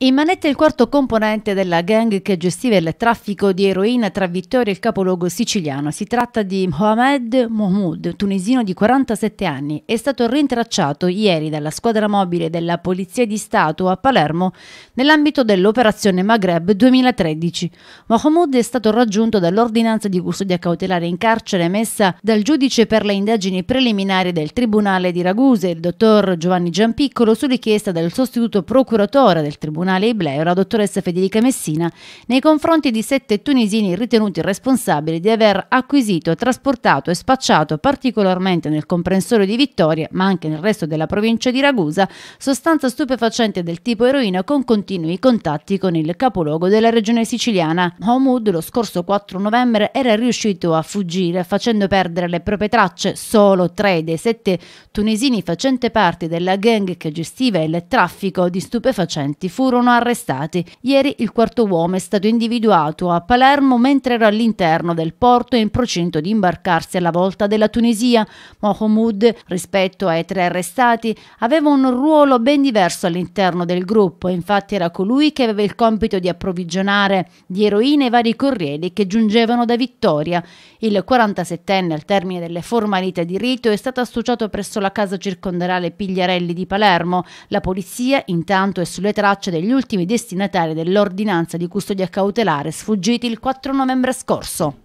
In manette il quarto componente della gang che gestiva il traffico di eroina tra Vittoria e il capoluogo siciliano. Si tratta di Mohamed Mahmoud, tunisino di 47 anni. È stato rintracciato ieri dalla squadra mobile della Polizia di Stato a Palermo nell'ambito dell'operazione Maghreb 2013. Mohamed è stato raggiunto dall'ordinanza di custodia cautelare in carcere emessa dal giudice per le indagini preliminari del Tribunale di Ragusa, il dottor Giovanni Giampiccolo, su richiesta del sostituto procuratore del Tribunale Tribunale Ibleo, la dottoressa Federica Messina, nei confronti di sette tunisini ritenuti responsabili di aver acquisito, trasportato e spacciato particolarmente nel comprensorio di Vittoria, ma anche nel resto della provincia di Ragusa, sostanza stupefacente del tipo eroina con continui contatti con il capoluogo della regione siciliana. Mahmoud lo scorso 4 novembre era riuscito a fuggire facendo perdere le proprie tracce solo tre dei sette tunisini facenti parte della gang che gestiva il traffico di stupefacenti furono furono arrestati. Ieri il quarto uomo è stato individuato a Palermo mentre era all'interno del porto e in procinto di imbarcarsi alla volta della Tunisia. Mohamoud, rispetto ai tre arrestati, aveva un ruolo ben diverso all'interno del gruppo, infatti era colui che aveva il compito di approvvigionare di eroine i vari corrieri che giungevano da Vittoria. Il 47enne al termine delle formalità di rito è stato associato presso la casa circondariale Pigliarelli di Palermo. La polizia intanto è sulle tracce degli gli ultimi destinatari dell'ordinanza di custodia cautelare sfuggiti il 4 novembre scorso.